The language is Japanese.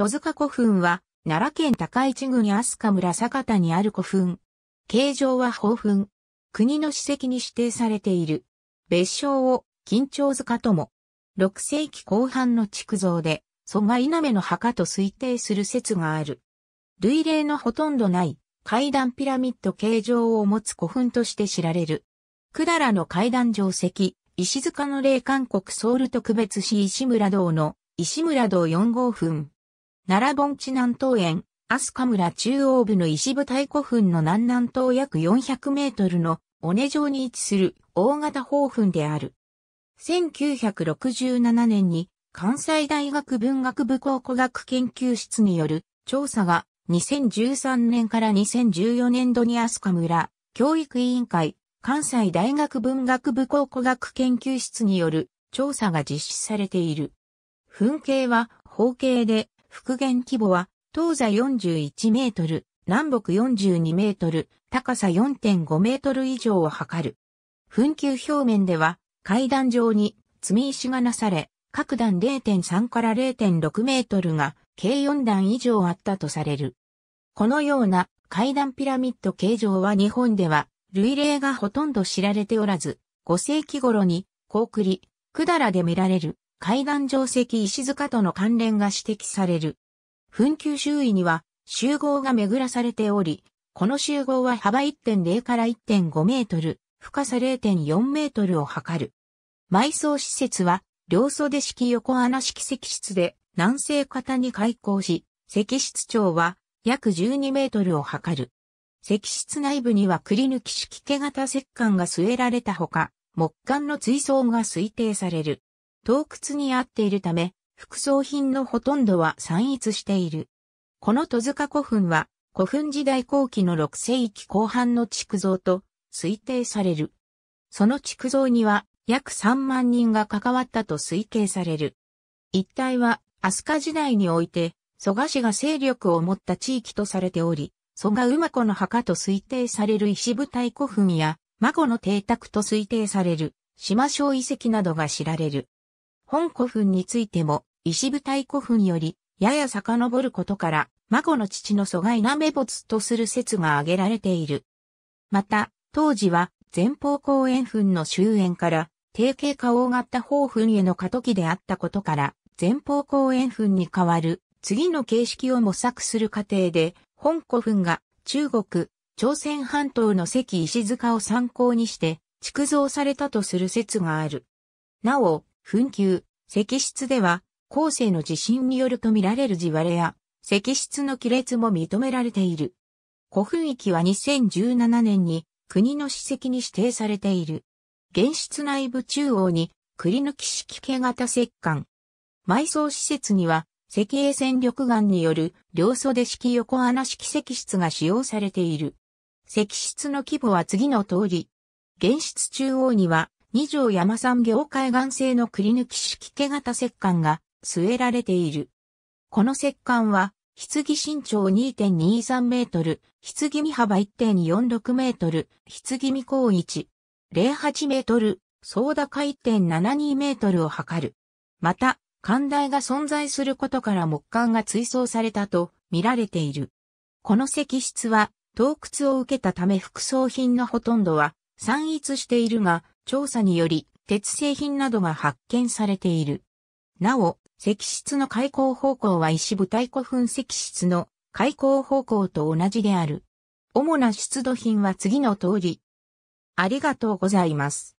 戸塚古墳は、奈良県高市郡飛鳥村坂田にある古墳。形状は宝墳。国の史跡に指定されている。別称を、緊張塚とも。6世紀後半の築造で、蘇我稲目の墓と推定する説がある。類例のほとんどない階段ピラミッド形状を持つ古墳として知られる。百済の階段定石、石塚の霊韓国ソウルと区別し石村堂の石村堂4号墳。奈良盆地南東園、飛鳥村中央部の石舞台古墳の南南東約400メートルの尾根上に位置する大型宝墳である。1967年に関西大学文学部考古学研究室による調査が2013年から2014年度に飛鳥村教育委員会関西大学文学部考古学研究室による調査が実施されている。墳形は方形で復元規模は、東西41メートル、南北42メートル、高さ4.5メートル以上を測る。墳丘表面では、階段上に積み石がなされ、各段0.3から0.6メートルが計4段以上あったとされる。このような階段ピラミッド形状は日本では類例がほとんど知られておらず、5世紀頃に高栗、百済で見られる海岸定石石塚との関連が指摘される。墳丘周囲には集合が巡らされており、この集合は幅1.0から1.5メートル、深さ0.4メートルを測る。埋葬施設は、両袖式横穴式石室で南西方に開口し、石室長は約12メートルを測る。石室内部にはくり抜き式毛型石棺が据えられたほか、木管の追葬が推定される。洞窟にあっているため、副葬品のほとんどは散逸している。この戸塚古墳は、古墳時代後期の6世紀後半の築造と推定される。その築造には約3万人が関わったと推計される。一帯は飛鳥時代において、蘇我氏が勢力を持った地域とされており、蘇我馬子の墓と推定される石舞台古墳や、孫の邸宅と推定される島小遺跡などが知られる。本古墳についても、石舞台古墳より、やや遡ることから、孫の父の疎外な名没とする説が挙げられている。また、当時は、前方後円墳の終焉から、定型化大型方墳への過渡期であったことから、前方後円墳に代わる、次の形式を模索する過程で、本古墳が、中国、朝鮮半島の関石塚を参考にして、築造されたとする説がある。なお、紛糾、石室では、後世の地震によると見られる地割れや、石室の亀裂も認められている。古墳域は2017年に国の史跡に指定されている。原室内部中央に栗抜き式系型石棺。埋葬施設には石英戦力岩による両袖式横穴式石室が使用されている。石室の規模は次の通り。原室中央には二条山産業海岸製のくり抜き式毛型石棺が据えられている。この石棺は、棺身長2.23メートル、棺見幅1.46メートル、棺見高1.08メートル、総高1.72メートルを測る。また、艦台が存在することから木管が追走されたと見られている。この石室は、洞窟を受けたため副葬品のほとんどは散逸しているが、調査により、鉄製品などが発見されている。なお、石室の開口方向は石舞台古墳石室の開口方向と同じである。主な出土品は次の通り。ありがとうございます。